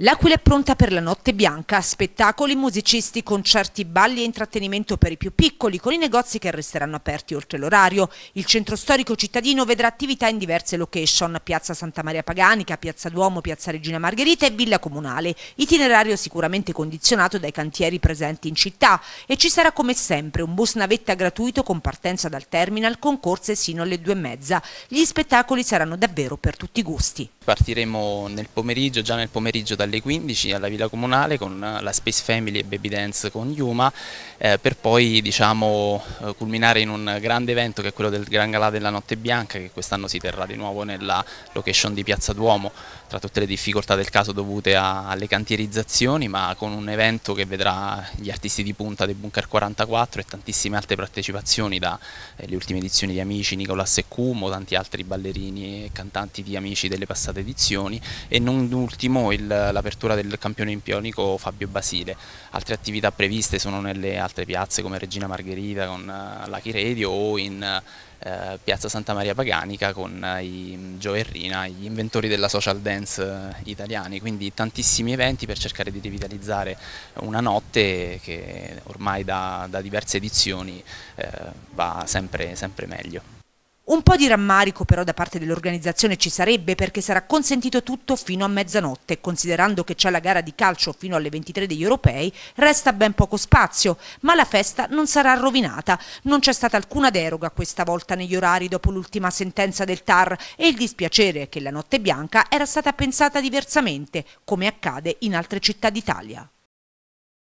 L'Aquila è pronta per la notte bianca, spettacoli, musicisti, concerti, balli e intrattenimento per i più piccoli, con i negozi che resteranno aperti oltre l'orario. Il centro storico cittadino vedrà attività in diverse location, piazza Santa Maria Paganica, piazza Duomo, piazza Regina Margherita e Villa Comunale, itinerario sicuramente condizionato dai cantieri presenti in città e ci sarà come sempre un bus navetta gratuito con partenza dal terminal con corse sino alle due e mezza. Gli spettacoli saranno davvero per tutti i gusti. Partiremo nel pomeriggio, già nel pomeriggio da dalle 15 alla Villa Comunale con la Space Family e Baby Dance con Yuma eh, per poi diciamo, eh, culminare in un grande evento che è quello del Gran Galà della Notte Bianca che quest'anno si terrà di nuovo nella location di Piazza Duomo tra tutte le difficoltà del caso dovute a, alle cantierizzazioni ma con un evento che vedrà gli artisti di punta del Bunker 44 e tantissime altre partecipazioni dalle eh, ultime edizioni di Amici, Nicolas e Cumo, tanti altri ballerini e cantanti di Amici delle passate edizioni e non ultimo il, l'apertura del campione impionico Fabio Basile. Altre attività previste sono nelle altre piazze come Regina Margherita con eh, l'Achi Radio o in eh, Piazza Santa Maria Paganica con eh, i Joe gli inventori della social dance italiani, quindi tantissimi eventi per cercare di rivitalizzare una notte che ormai da, da diverse edizioni eh, va sempre, sempre meglio. Un po' di rammarico però da parte dell'organizzazione ci sarebbe perché sarà consentito tutto fino a mezzanotte, considerando che c'è la gara di calcio fino alle 23 degli europei, resta ben poco spazio, ma la festa non sarà rovinata, non c'è stata alcuna deroga questa volta negli orari dopo l'ultima sentenza del TAR e il dispiacere è che la notte bianca era stata pensata diversamente, come accade in altre città d'Italia.